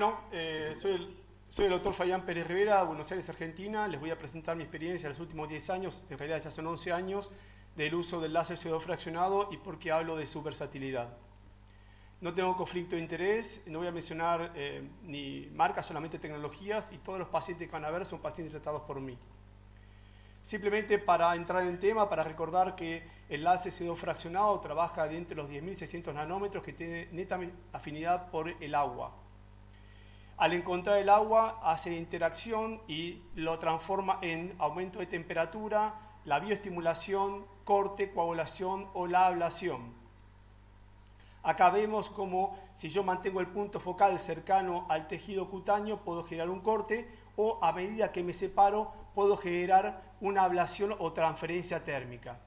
Bueno, eh, soy, el, doctor Fayán Pérez Rivera, Buenos Aires, Argentina. Les voy a presentar mi experiencia en los últimos 10 años, en realidad ya son 11 años, del uso del láser CO2 fraccionado y por qué hablo de su versatilidad. No tengo conflicto de interés, no voy a mencionar eh, ni marcas, solamente tecnologías y todos los pacientes que van a ver son pacientes tratados por mí. Simplemente para entrar en tema, para recordar que el láser CO2 fraccionado trabaja de entre los 10.600 nanómetros que tiene neta afinidad por el agua al encontrar el agua hace interacción y lo transforma en aumento de temperatura, la bioestimulación, corte, coagulación o la ablación. Acá vemos como si yo mantengo el punto focal cercano al tejido cutáneo puedo generar un corte o a medida que me separo puedo generar una ablación o transferencia térmica.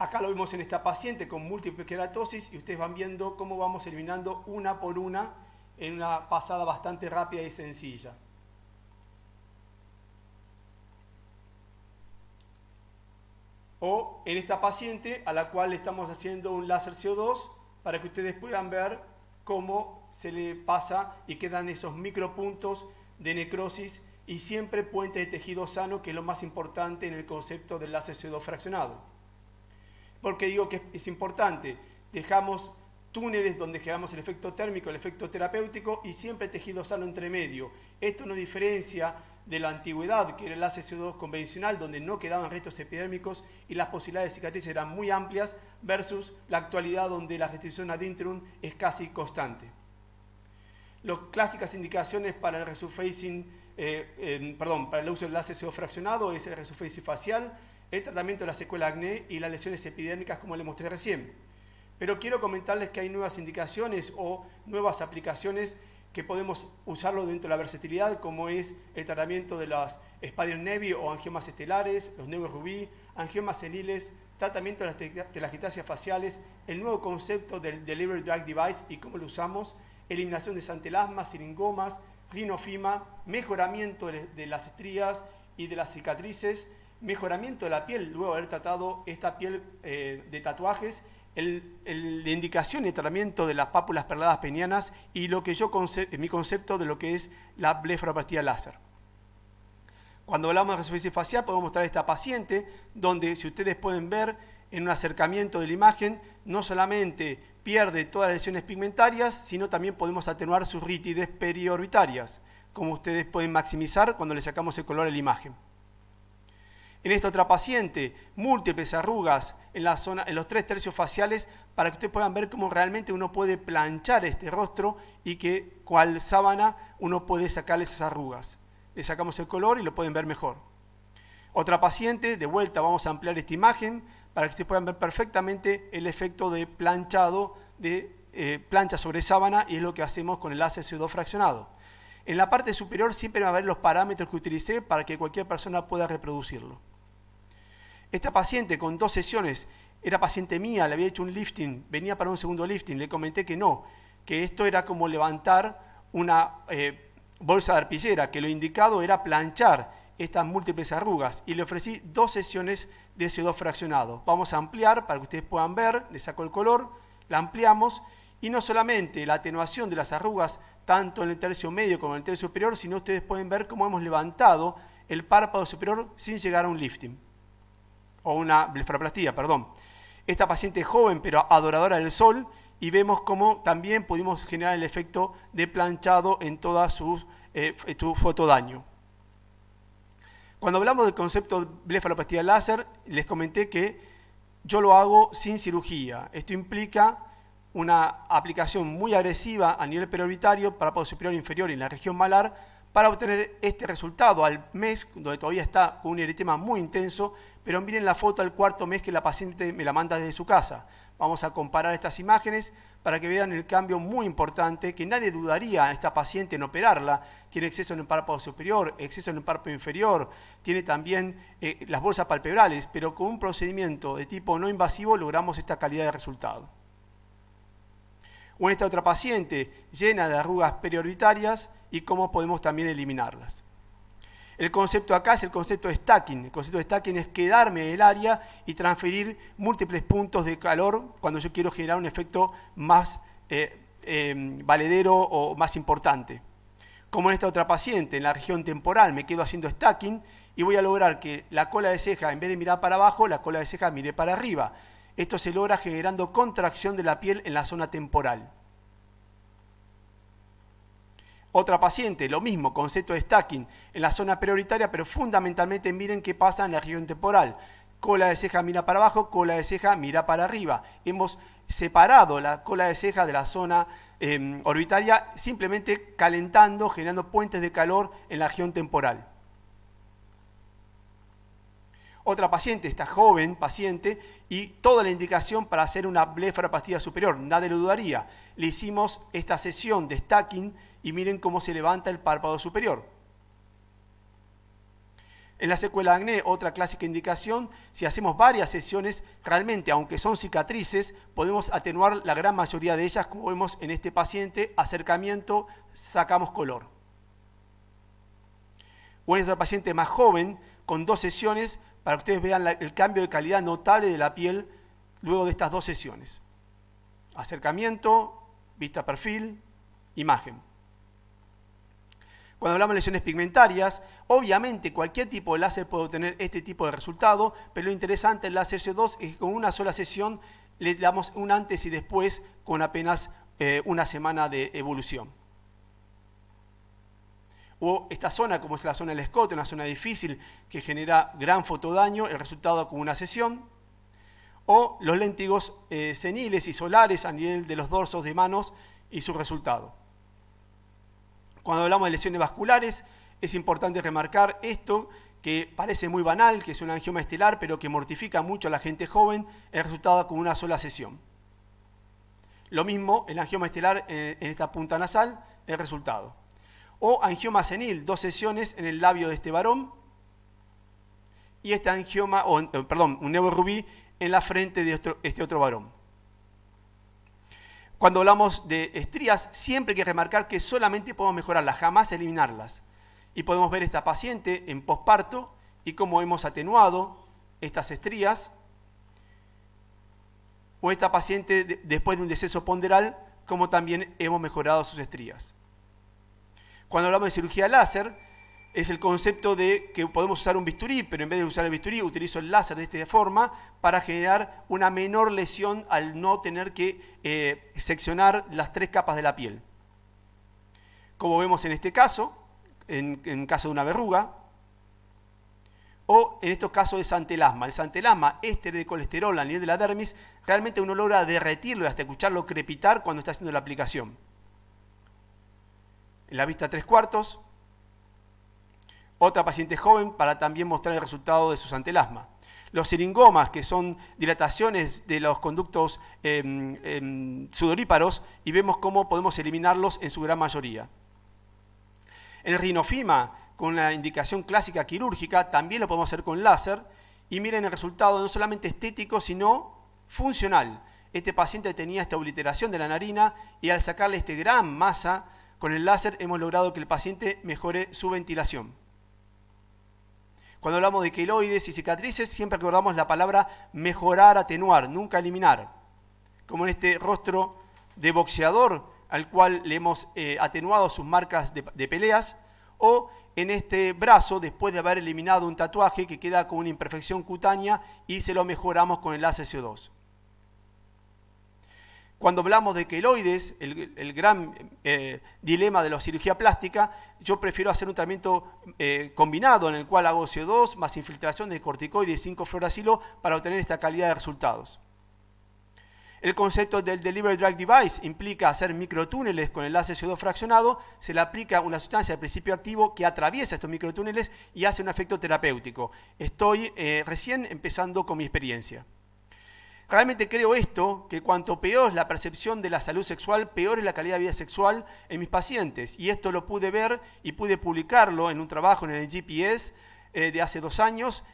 Acá lo vimos en esta paciente con múltiple queratosis y ustedes van viendo cómo vamos eliminando una por una en una pasada bastante rápida y sencilla. O en esta paciente a la cual estamos haciendo un láser CO2 para que ustedes puedan ver cómo se le pasa y quedan esos micropuntos de necrosis y siempre puentes de tejido sano, que es lo más importante en el concepto del láser CO2 fraccionado porque digo que es importante. Dejamos túneles donde generamos el efecto térmico, el efecto terapéutico y siempre tejido sano entre medio. Esto nos diferencia de la antigüedad, que era el co 2 convencional, donde no quedaban restos epidérmicos y las posibilidades de cicatrices eran muy amplias, versus la actualidad, donde la restricción ad interim es casi constante. Las clásicas indicaciones para el resurfacing, eh, perdón, para el uso del CO2 fraccionado es el resurfacing facial, el tratamiento de la secuela acné y las lesiones epidémicas como les mostré recién. Pero quiero comentarles que hay nuevas indicaciones o nuevas aplicaciones que podemos usarlo dentro de la versatilidad, como es el tratamiento de las Spider Nevi o angiomas estelares, los nuevos rubí, angiomas seniles, tratamiento de las quitasias faciales, el nuevo concepto del Delivery Drug Device y cómo lo usamos, eliminación de santelasmas, siringomas, rinofima, mejoramiento de las estrías y de las cicatrices, mejoramiento de la piel, luego de haber tratado esta piel eh, de tatuajes, la indicación y el tratamiento de las pápulas perladas penianas y lo que yo mi concepto de lo que es la blefaropastía láser. Cuando hablamos de superficie facial, podemos mostrar a esta paciente, donde si ustedes pueden ver en un acercamiento de la imagen, no solamente pierde todas las lesiones pigmentarias, sino también podemos atenuar sus rítides periorbitarias, como ustedes pueden maximizar cuando le sacamos el color a la imagen. En esta otra paciente, múltiples arrugas en, los tres tercios faciales para que ustedes puedan ver cómo realmente uno puede planchar este rostro y que cual sábana uno puede sacarle esas arrugas. Le sacamos el color y lo pueden ver mejor. Otra paciente, de vuelta vamos a ampliar esta imagen para que ustedes puedan ver perfectamente el efecto de planchado de eh, plancha sobre sábana y es lo que hacemos con el ácido fraccionado. En la parte superior siempre va a ver los parámetros que utilicé para que cualquier persona pueda reproducirlo. Esta paciente con dos sesiones era paciente mía, le había hecho un lifting, venía para un segundo lifting, le comenté que no, que esto era como levantar una eh, bolsa de arpillera, que lo indicado era planchar estas múltiples arrugas y le ofrecí dos sesiones de CO2 fraccionado. Vamos a ampliar para que ustedes puedan ver, le saco el color, la ampliamos y no solamente la atenuación de las arrugas, tanto en el tercio medio como en el tercio superior, sino ustedes pueden ver cómo hemos levantado el párpado superior sin llegar a un lifting, o una blefaroplastía, perdón. Esta paciente es joven pero adoradora del sol y vemos cómo también pudimos generar el efecto de planchado en toda su eh, su fotodaño. Cuando hablamos del concepto de blefaroplastía láser, les comenté que yo lo hago sin cirugía. Esto implica una aplicación muy agresiva a nivel periorbitario, párpado superior e inferior y en la región malar, para obtener este resultado al mes, donde todavía está con un eritema muy intenso, pero miren la foto al cuarto mes que la paciente me la manda desde su casa. Vamos a comparar estas imágenes para que vean el cambio muy importante que nadie dudaría a esta paciente en operarla. Tiene exceso en el párpado superior, exceso en el párpado inferior, tiene también eh, las bolsas palpebrales, pero con un procedimiento de tipo no invasivo logramos esta calidad de resultado o en esta otra paciente llena de arrugas periorbitarias y cómo podemos también eliminarlas. El concepto acá es el concepto de stacking. El concepto de stacking es quedarme en el área y transferir múltiples puntos de calor cuando yo quiero generar un efecto más eh, eh, valedero o más importante. Como en esta otra paciente, en la región temporal me quedo haciendo stacking y voy a lograr que la cola de ceja, en vez de mirar para abajo, la cola de ceja mire para arriba. Esto se logra generando contracción de la piel en la zona temporal. Otra paciente, lo mismo, concepto de stacking en la zona prioritaria, pero fundamentalmente miren qué pasa en la región temporal. Cola de ceja mira para abajo, cola de ceja mira para arriba. Hemos separado la cola de ceja de la zona eh, orbitaria simplemente calentando, generando puentes de calor en la región temporal otra paciente, esta joven paciente, y toda la indicación para hacer una blefaropastía superior, nadie lo dudaría. Le hicimos esta sesión de stacking y miren cómo se levanta el párpado superior. En la secuela acné, otra clásica indicación, si hacemos varias sesiones, realmente, aunque son cicatrices, podemos atenuar la gran mayoría de ellas, como vemos en este paciente, acercamiento, sacamos color. O en paciente más joven, con dos sesiones, para que ustedes vean el cambio de calidad notable de la piel luego de estas dos sesiones. Acercamiento, vista perfil, imagen. Cuando hablamos de lesiones pigmentarias, obviamente cualquier tipo de láser puede obtener este tipo de resultado, pero lo interesante del láser CO2 es que con una sola sesión le damos un antes y después con apenas eh, una semana de evolución o esta zona, como es la zona del escote, una zona difícil que genera gran fotodaño, el resultado con una sesión, o los léntigos eh, seniles y solares a nivel de los dorsos de manos y su resultado. Cuando hablamos de lesiones vasculares, es importante remarcar esto, que parece muy banal, que es un angioma estelar, pero que mortifica mucho a la gente joven, el resultado con una sola sesión. Lo mismo, el angioma estelar eh, en esta punta nasal, el resultado o angioma senil, dos sesiones en el labio de este varón, y este angioma, o, eh, perdón, un rubí en la frente de este otro varón. Cuando hablamos de estrías, siempre hay que remarcar que solamente podemos mejorarlas, jamás eliminarlas. Y podemos ver esta paciente en posparto y cómo hemos atenuado estas estrías. O esta paciente después de un deceso ponderal, cómo también hemos mejorado sus estrías. Cuando hablamos de cirugía láser, es el concepto de que podemos usar un bisturí, pero en vez de usar el bisturí, utilizo el láser de esta forma para generar una menor lesión al no tener que eh, seccionar las tres capas de la piel. Como vemos en este caso, en, caso de una verruga, o en estos casos de santelasma. El santelasma, éster de colesterol a nivel de la dermis, realmente uno logra derretirlo y hasta escucharlo crepitar cuando está haciendo la aplicación. En la vista tres cuartos. Otra paciente joven para también mostrar el resultado de su antelasma. Los siringomas, que son dilataciones de los conductos em, em, sudoríparos, y vemos cómo podemos eliminarlos en su gran mayoría. El rinofima, con la indicación clásica quirúrgica, también lo podemos hacer con láser. Y miren el resultado no solamente estético, sino funcional. Este paciente tenía esta obliteración de la narina y al sacarle esta gran masa con el láser hemos logrado que el paciente mejore su ventilación. Cuando hablamos de queloides y cicatrices, siempre acordamos la palabra mejorar, atenuar, nunca eliminar. Como en este rostro de boxeador al cual le hemos eh, atenuado sus marcas de, peleas, o en este brazo después de haber eliminado un tatuaje que queda con una imperfección cutánea y se lo mejoramos con el láser co 2 cuando hablamos de queloides, el, gran eh, dilema de la cirugía plástica, yo prefiero hacer un tratamiento eh, combinado en el cual hago CO2 más infiltración de corticoides y 5-fluoracilo para obtener esta calidad de resultados. El concepto del Delivery Drug Device implica hacer microtúneles con enlace CO2 fraccionado, se le aplica una sustancia de principio activo que atraviesa estos microtúneles y hace un efecto terapéutico. Estoy eh, recién empezando con mi experiencia. Realmente creo esto, que cuanto peor es la percepción de la salud sexual, peor es la calidad de vida sexual en mis pacientes. Y esto lo pude ver y pude publicarlo en un trabajo en el GPS eh, de hace dos años,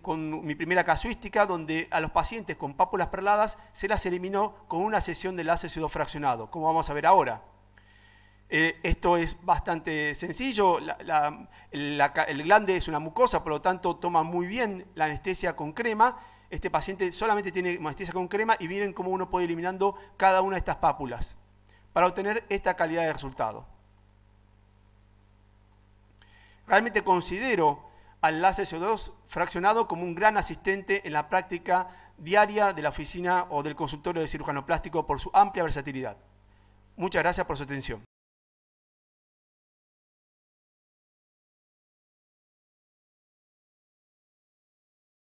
con mi primera casuística, donde a los pacientes con pápulas perladas se las eliminó con una sesión de láser fraccionado, como vamos a ver ahora. Eh, esto es bastante sencillo, el glande es una mucosa, por lo tanto toma muy bien la anestesia con crema, este paciente solamente tiene mastitis con crema y miren cómo uno puede ir eliminando cada una de estas pápulas para obtener esta calidad de resultado. Realmente considero al láser co 2 fraccionado como un gran asistente en la práctica diaria de la oficina o del consultorio de cirujano plástico por su amplia versatilidad. Muchas gracias por su atención.